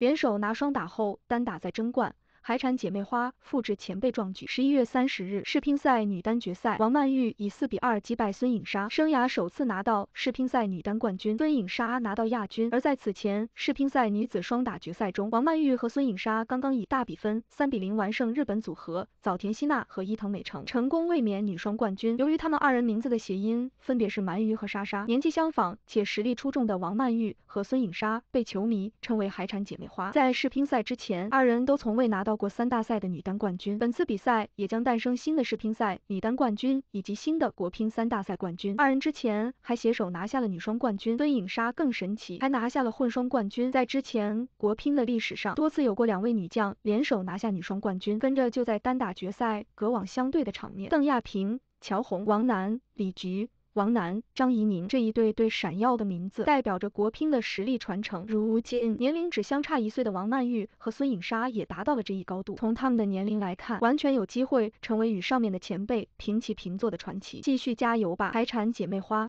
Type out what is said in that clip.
联手拿双打后，单打再争冠。海产姐妹花复制前辈壮举。十一月三十日世乒赛女单决赛，王曼玉以四比二击败孙颖莎，生涯首次拿到世乒赛女单冠军。孙颖莎拿到亚军。而在此前世乒赛女子双打决赛中，王曼玉和孙颖莎刚刚以大比分三比零完胜日本组合早田希娜和伊藤美诚，成功卫冕女双冠军。由于他们二人名字的谐音分别是鳗鱼和莎莎，年纪相仿且实力出众的王曼玉和孙颖莎被球迷称为海产姐妹花。在世乒赛之前，二人都从未拿到。过三大赛的女单冠军，本次比赛也将诞生新的世乒赛女单冠军以及新的国乒三大赛冠军。二人之前还携手拿下了女双冠军，孙颖莎更神奇，还拿下了混双冠军。在之前国乒的历史上，多次有过两位女将联手拿下女双冠军，跟着就在单打决赛隔网相对的场面。邓亚萍、乔红、王楠、李菊。王楠、张怡宁这一对对闪耀的名字，代表着国乒的实力传承。如今年龄只相差一岁的王曼玉和孙颖莎也达到了这一高度。从他们的年龄来看，完全有机会成为与上面的前辈平起平坐的传奇。继续加油吧，海产姐妹花！